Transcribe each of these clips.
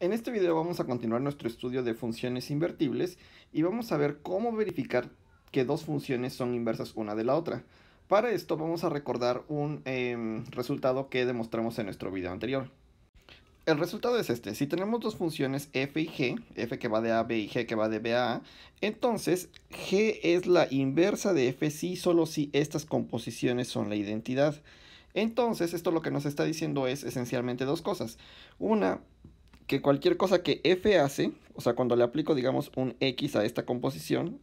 En este video vamos a continuar nuestro estudio de funciones invertibles y vamos a ver cómo verificar que dos funciones son inversas una de la otra. Para esto vamos a recordar un em, resultado que demostramos en nuestro video anterior. El resultado es este, si tenemos dos funciones f y g, f que va de a b y g que va de b a a, entonces g es la inversa de f si solo si estas composiciones son la identidad. Entonces esto lo que nos está diciendo es esencialmente dos cosas. Una, que cualquier cosa que f hace, o sea, cuando le aplico, digamos, un x a esta composición,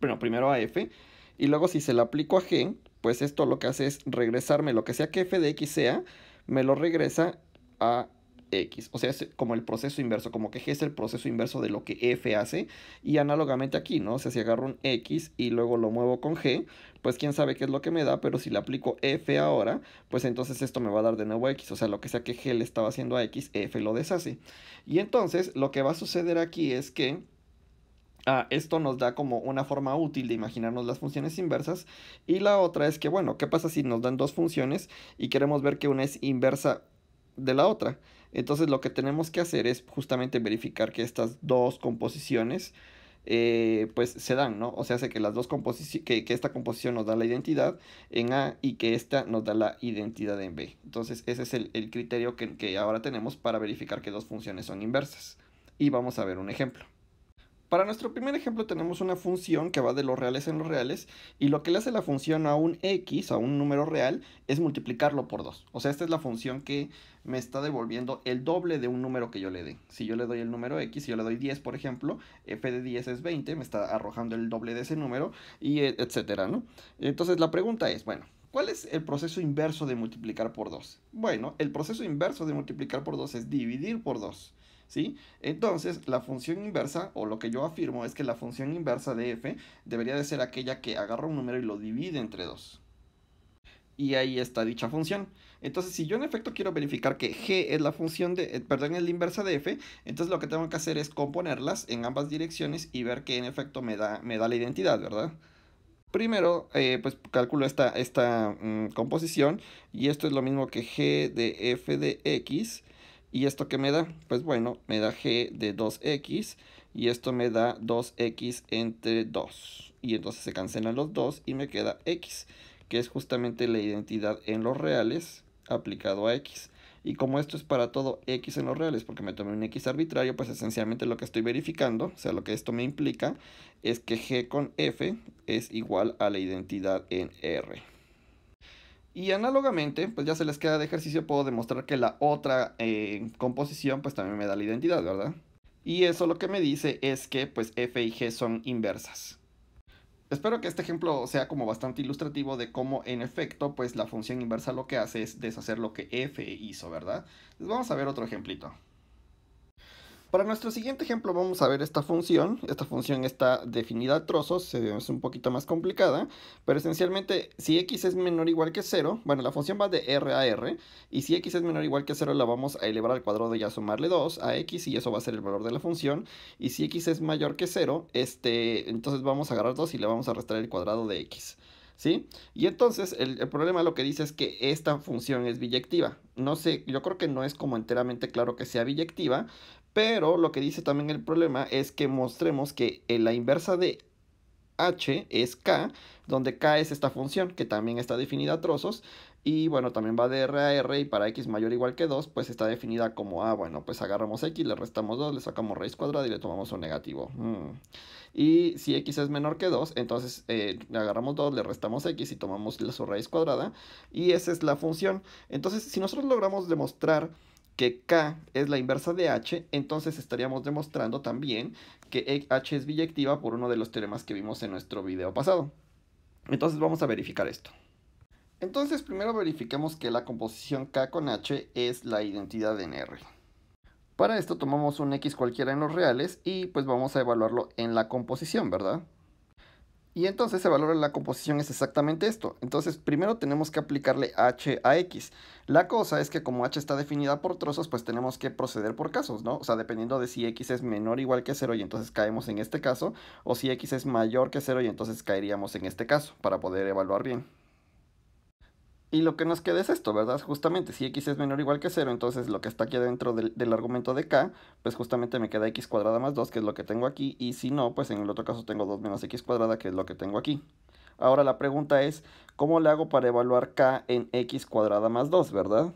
bueno, primero a f, y luego si se la aplico a g, pues esto lo que hace es regresarme lo que sea que f de x sea, me lo regresa a X. O sea, es como el proceso inverso, como que G es el proceso inverso de lo que F hace. Y análogamente aquí, ¿no? O sea, si agarro un X y luego lo muevo con G, pues quién sabe qué es lo que me da, pero si le aplico F ahora, pues entonces esto me va a dar de nuevo X. O sea, lo que sea que G le estaba haciendo a X, F lo deshace. Y entonces lo que va a suceder aquí es que... Ah, esto nos da como una forma útil de imaginarnos las funciones inversas. Y la otra es que, bueno, ¿qué pasa si nos dan dos funciones y queremos ver que una es inversa de la otra? Entonces lo que tenemos que hacer es justamente verificar que estas dos composiciones eh, pues se dan, ¿no? O sea, hace que las dos que esta composición nos da la identidad en A y que esta nos da la identidad en B. Entonces ese es el, criterio que, que ahora tenemos para verificar que dos funciones son inversas. Y vamos a ver un ejemplo. Para nuestro primer ejemplo tenemos una función que va de los reales en los reales y lo que le hace la función a un x, a un número real, es multiplicarlo por 2. O sea, esta es la función que me está devolviendo el doble de un número que yo le dé. Si yo le doy el número x, si yo le doy 10, por ejemplo, f de 10 es 20, me está arrojando el doble de ese número y e, etcétera, ¿no? Entonces la pregunta es, bueno, ¿Cuál es el proceso inverso de multiplicar por 2? Bueno, el proceso inverso de multiplicar por 2 es dividir por 2. ¿sí? Entonces, la función inversa, o lo que yo afirmo, es que la función inversa de f debería de ser aquella que agarra un número y lo divide entre 2. Y ahí está dicha función. Entonces, si yo en efecto quiero verificar que g es la función de, eh, perdón, es la inversa de f, entonces lo que tengo que hacer es componerlas en ambas direcciones y ver que en efecto me da, me da la identidad, ¿verdad? Primero, eh, pues calculo esta, esta mm, composición y esto es lo mismo que g de f de x ¿Y esto qué me da? Pues bueno, me da g de 2x y esto me da 2x entre 2. Y entonces se cancelan los dos y me queda x, que es justamente la identidad en los reales aplicado a x. Y como esto es para todo x en los reales, porque me tomé un x arbitrario, pues esencialmente lo que estoy verificando, o sea, lo que esto me implica, es que g con f es igual a la identidad en r. Y análogamente, pues ya se les queda de ejercicio, puedo demostrar que la otra eh, composición pues también me da la identidad, ¿verdad? Y eso lo que me dice es que pues F y G son inversas. Espero que este ejemplo sea como bastante ilustrativo de cómo en efecto pues la función inversa lo que hace es deshacer lo que F hizo, ¿verdad? Entonces vamos a ver otro ejemplito. Para nuestro siguiente ejemplo vamos a ver esta función. Esta función está definida a trozos, es un poquito más complicada, pero esencialmente si x es menor o igual que 0, bueno, la función va de r a r, y si x es menor o igual que 0 la vamos a elevar al cuadrado y a sumarle 2 a x, y eso va a ser el valor de la función, y si x es mayor que 0, este, entonces vamos a agarrar 2 y le vamos a restar el cuadrado de x. ¿sí? Y entonces el, el, problema lo que dice es que esta función es biyectiva. No sé, yo creo que no es como enteramente claro que sea biyectiva, pero lo que dice también el problema es que mostremos que en la inversa de h es k, donde k es esta función que también está definida a trozos. Y bueno, también va de r a r y para x mayor o igual que 2, pues está definida como, a ah, bueno, pues agarramos x, le restamos 2, le sacamos raíz cuadrada y le tomamos un negativo. Mm. Y si x es menor que 2, entonces le eh, agarramos 2, le restamos x y tomamos su raíz cuadrada. Y esa es la función. Entonces, si nosotros logramos demostrar que K es la inversa de H, entonces estaríamos demostrando también que H es biyectiva por uno de los teoremas que vimos en nuestro video pasado. Entonces vamos a verificar esto. Entonces primero verifiquemos que la composición K con H es la identidad en R. Para esto tomamos un X cualquiera en los reales y pues vamos a evaluarlo en la composición, ¿verdad? Y entonces valor de la composición, es exactamente esto. Entonces primero tenemos que aplicarle h a x. La cosa es que como h está definida por trozos, pues tenemos que proceder por casos, ¿no? O sea, dependiendo de si x es menor o igual que 0 y entonces caemos en este caso, o si x es mayor que 0 y entonces caeríamos en este caso, para poder evaluar bien. Y lo que nos queda es esto, ¿verdad? Justamente, si x es menor o igual que 0, entonces lo que está aquí adentro del, argumento de k, pues justamente me queda x cuadrada más 2, que es lo que tengo aquí, y si no, pues en el otro caso tengo 2 menos x cuadrada, que es lo que tengo aquí. Ahora la pregunta es, ¿cómo le hago para evaluar k en x cuadrada más 2, verdad?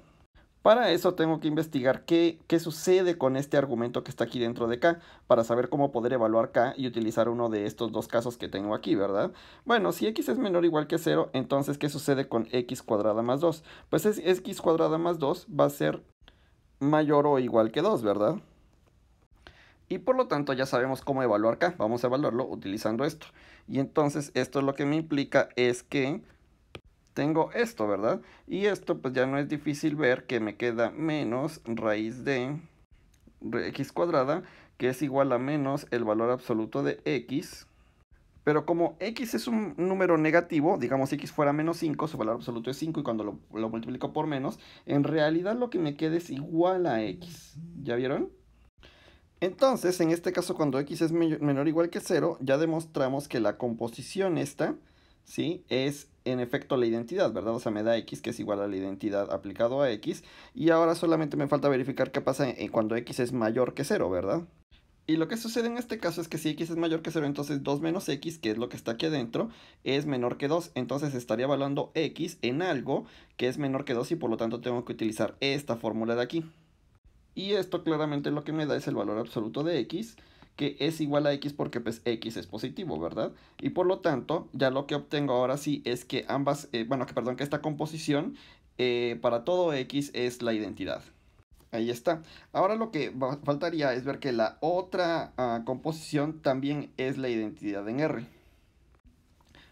Para eso tengo que investigar qué, sucede con este argumento que está aquí dentro de K, para saber cómo poder evaluar K y utilizar uno de estos dos casos que tengo aquí, ¿verdad? Bueno, si x es menor o igual que 0, entonces ¿qué sucede con x cuadrada más 2? Pues es x cuadrada más 2 va a ser mayor o igual que 2, ¿verdad? Y por lo tanto ya sabemos cómo evaluar K. Vamos a evaluarlo utilizando esto. Y entonces esto lo que me implica es que tengo esto, ¿verdad? Y esto pues ya no es difícil ver que me queda menos raíz de x cuadrada, que es igual a menos el valor absoluto de x. Pero como x es un número negativo, digamos x fuera menos 5, su valor absoluto es 5 y cuando lo, lo multiplico por menos, en realidad lo que me queda es igual a x. ¿Ya vieron? Entonces, en este caso, cuando x es menor o igual que 0, ya demostramos que la composición esta ¿sí? Es en efecto la identidad, ¿verdad? O sea, me da x que es igual a la identidad aplicado a x. Y ahora solamente me falta verificar qué pasa eh, cuando x es mayor que 0, ¿verdad? Y lo que sucede en este caso es que si x es mayor que 0, entonces 2 menos x, que es lo que está aquí adentro, es menor que 2. Entonces estaría evaluando x en algo que es menor que 2 y por lo tanto tengo que utilizar esta fórmula de aquí. Y esto claramente lo que me da es el valor absoluto de x, que es igual a x porque pues x es positivo, ¿verdad? Y por lo tanto, ya lo que obtengo ahora sí es que ambas, eh, bueno, que perdón, que esta composición eh, para todo x es la identidad. Ahí está. Ahora lo que faltaría es ver que la otra ah, composición también es la identidad en R.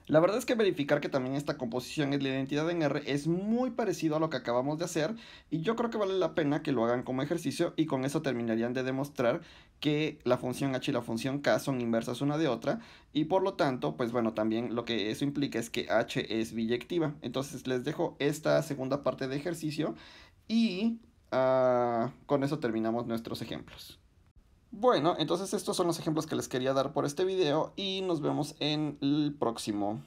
La verdad es que verificar que también esta composición es la identidad en R es muy parecido a lo que acabamos de hacer y yo creo que vale la pena que lo hagan como ejercicio y con eso terminarían de demostrar que la función h y la función k son inversas una de otra y por lo tanto, pues bueno, también lo que eso implica es que h es biyectiva. Entonces les dejo esta segunda parte de ejercicio y ah, con eso terminamos nuestros ejemplos. Bueno, entonces estos son los ejemplos que les quería dar por este video y nos vemos en el próximo.